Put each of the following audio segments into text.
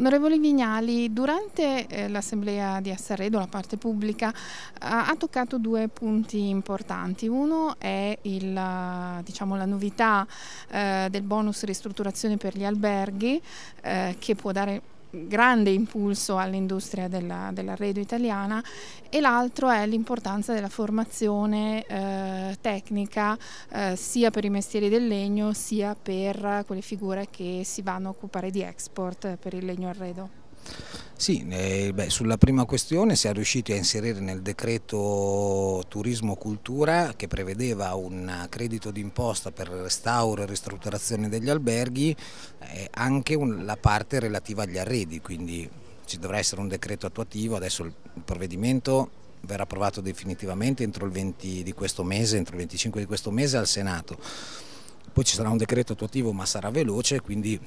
Onorevole Vignali, durante eh, l'assemblea di Assaredo, la parte pubblica, ha toccato due punti importanti. Uno è il, eh, diciamo, la novità eh, del bonus ristrutturazione per gli alberghi che può dare grande impulso all'industria dell'arredo dell italiana e l'altro è l'importanza della formazione tecnica eh, sia per i mestieri del legno sia per quelle figure che si vanno a occupare di export per il legno arredo. Sì, eh, beh, sulla prima questione si è riusciti a inserire nel decreto turismo cultura che prevedeva un credito d'imposta per il restauro e ristrutturazione degli alberghi eh, anche un, la parte relativa agli arredi, quindi ci dovrà essere un decreto attuativo, adesso il, il provvedimento verrà approvato definitivamente entro il 20 di questo mese, entro il 25 di questo mese al Senato. Poi ci sarà un decreto attuativo ma sarà veloce, quindi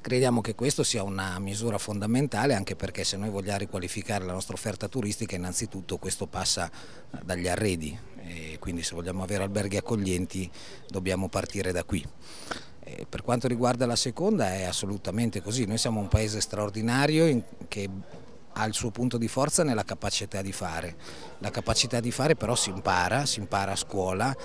crediamo che questa sia una misura fondamentale anche perché se noi vogliamo riqualificare la nostra offerta turistica innanzitutto questo passa dagli arredi e quindi se vogliamo avere alberghi accoglienti dobbiamo partire da qui. per quanto riguarda la seconda è assolutamente così, noi siamo un paese straordinario che ha il suo punto di forza nella capacità di fare. La capacità di fare però si impara, si impara a scuola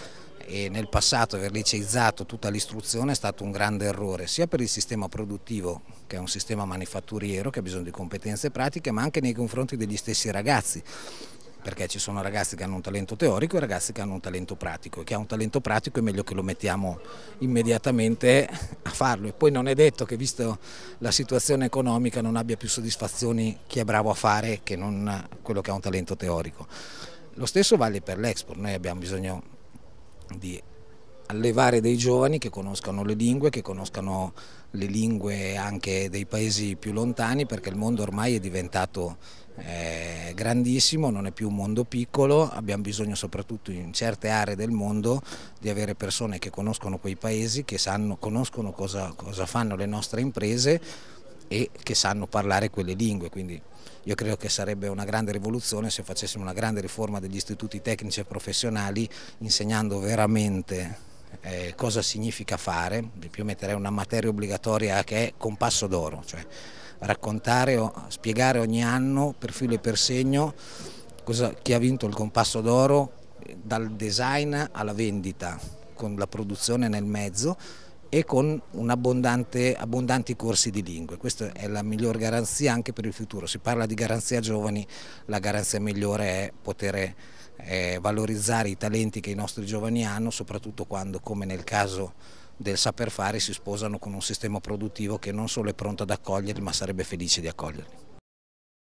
e nel passato aver liceizzato tutta l'istruzione è stato un grande errore, sia per il sistema produttivo, che è un sistema manifatturiero che ha bisogno di competenze pratiche, ma anche nei confronti degli stessi ragazzi perché ci sono ragazzi che hanno un talento teorico e ragazzi che hanno un talento pratico e chi ha un talento pratico è meglio che lo mettiamo immediatamente a farlo e poi non è detto che visto la situazione economica non abbia più soddisfazioni chi è bravo a fare che non quello che ha un talento teorico. Lo stesso vale per l'Export, noi abbiamo bisogno di allevare dei giovani che conoscano le lingue, che conoscano le lingue anche dei paesi più lontani perché il mondo ormai è diventato eh, grandissimo, non è più un mondo piccolo, abbiamo bisogno soprattutto in certe aree del mondo di avere persone che conoscono quei paesi, che sanno, conoscono cosa, cosa fanno le nostre imprese e che sanno parlare quelle lingue, quindi io credo che sarebbe una grande rivoluzione se facessimo una grande riforma degli istituti tecnici e professionali insegnando veramente eh, cosa significa fare, più metterei una materia obbligatoria che è compasso d'oro, cioè raccontare o spiegare ogni anno per filo e per segno cosa, chi ha vinto il compasso d'oro dal design alla vendita, con la produzione nel mezzo e con abbondanti corsi di lingue. Questa è la miglior garanzia anche per il futuro. Si parla di garanzia giovani, la garanzia migliore è poter eh, valorizzare i talenti che i nostri giovani hanno, soprattutto quando, come nel caso del saper fare, si sposano con un sistema produttivo che non solo è pronto ad accoglierli, ma sarebbe felice di accoglierli.